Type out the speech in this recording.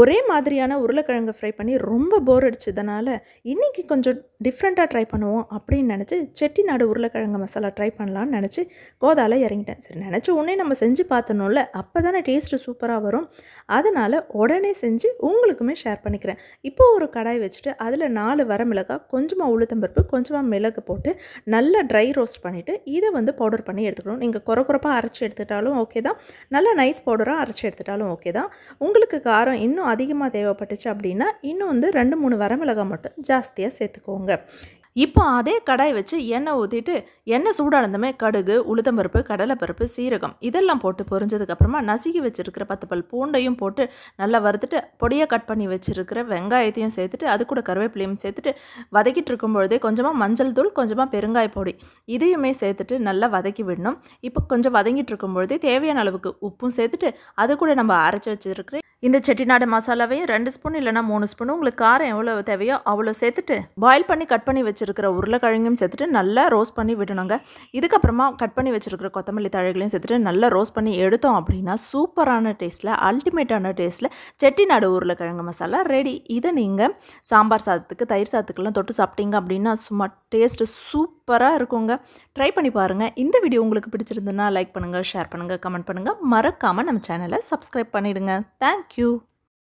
ஒரே மாதிரியான உருளைக்கிழங்கு ஃப்ரை பண்ணி ரொம்ப போர் அடிச்சதுனால இன்றைக்கி கொஞ்சம் டிஃப்ரெண்ட்டாக ட்ரை பண்ணுவோம் அப்படின்னு நினச்சி செட்டிநாடு உருளைக்கிழங்கு மசாலா ட்ரை பண்ணலான்னு நினச்சி கோதாவில் இறங்கிட்டேன் சரி நினச்ச உடனே நம்ம செஞ்சு பார்த்தணும்ல அப்போ தானே டேஸ்ட்டு சூப்பராக வரும் அதனால் உடனே செஞ்சு உங்களுக்குமே ஷேர் பண்ணிக்கிறேன் இப்போ ஒரு கடாய் வச்சுட்டு அதில் நாலு வரமிளகாய் கொஞ்சமாக உளுத்தம்பருப்பு கொஞ்சமாக மிளகு போட்டு நல்லா ட்ரை ரோஸ்ட் பண்ணிவிட்டு இதை வந்து பவுடர் பண்ணி எடுத்துக்கணும் நீங்கள் குறை குறப்பாக அரைச்சி எடுத்துட்டாலும் ஓகே தான் நல்லா நைஸ் பவுடராக அரைச்சி எடுத்துட்டாலும் ஓகே தான் உங்களுக்கு காரம் இன்னும் அதிகமாக தேவைப்பட்டுச்சு அப்படின்னா இன்னும் வந்து ரெண்டு மூணு வரமிளகாய் மட்டும் ஜாஸ்தியாக சேர்த்துக்கோங்க இப்போ அதே கடாய் வச்சு எண்ணெய் ஊற்றிட்டு எண்ணெய் சூடானதுமே கடுகு உளுத்தம்பருப்பு கடலைப்பருப்பு சீரகம் இதெல்லாம் போட்டு பொரிஞ்சதுக்கப்புறமா நசுக்கி வச்சுருக்கிற பத்து பல் பூண்டையும் போட்டு நல்லா வறுத்துட்டு பொடியாக கட் பண்ணி வச்சுருக்கிற வெங்காயத்தையும் சேர்த்துட்டு அது கூட கருவேப்பிலையும் சேர்த்துட்டு வதக்கிட்டு இருக்கும்பொழுதே கொஞ்சமாக மஞ்சள் தூள் கொஞ்சமாக பெருங்காய பொடி இதையுமே சேர்த்துட்டு நல்லா வதக்கி விடணும் இப்போ கொஞ்சம் வதங்கிட்டு இருக்கும்பொழுதே தேவையான அளவுக்கு உப்பும் சேர்த்துட்டு அது கூட நம்ம அரைச்சி வச்சுருக்கிற இந்த செட்டிநாடு மசாலாவையும் ரெண்டு ஸ்பூன் இல்லைனா மூணு ஸ்பூன் உங்களுக்கு காரம் எவ்வளோ தேவையோ அவ்வளோ சேர்த்துட்டு பாயில் பண்ணி கட் பண்ணி வச்சு வச்சுருக்கிற உருளைக்கிழங்கும் சேர்த்துட்டு நல்லா ரோஸ்ட் பண்ணி விடணுங்க இதுக்கப்புறமா கட் பண்ணி வச்சுருக்கிற கொத்தமல்லி தழைகளையும் சேர்த்துட்டு நல்லா ரோஸ்ட் பண்ணி எடுத்தோம் அப்படின்னா சூப்பரான டேஸ்ட்டில் அல்டிமேட்டான டேஸ்ட்டில் செட்டிநாடு உருளைக்கிழங்கு மசாலா ரெடி இதை நீங்கள் சாம்பார் சாதத்துக்கு தயிர் சாதத்துக்கெல்லாம் தொட்டு சாப்பிட்டீங்க அப்படின்னா சும்மா டேஸ்ட்டு சூப்பராக இருக்குங்க ட்ரை பண்ணி பாருங்கள் இந்த வீடியோ உங்களுக்கு பிடிச்சிருந்ததுன்னா லைக் பண்ணுங்கள் ஷேர் பண்ணுங்கள் கமெண்ட் பண்ணுங்கள் மறக்காமல் நம்ம சேனலை சப்ஸ்கிரைப் பண்ணிவிடுங்க தேங்க்யூ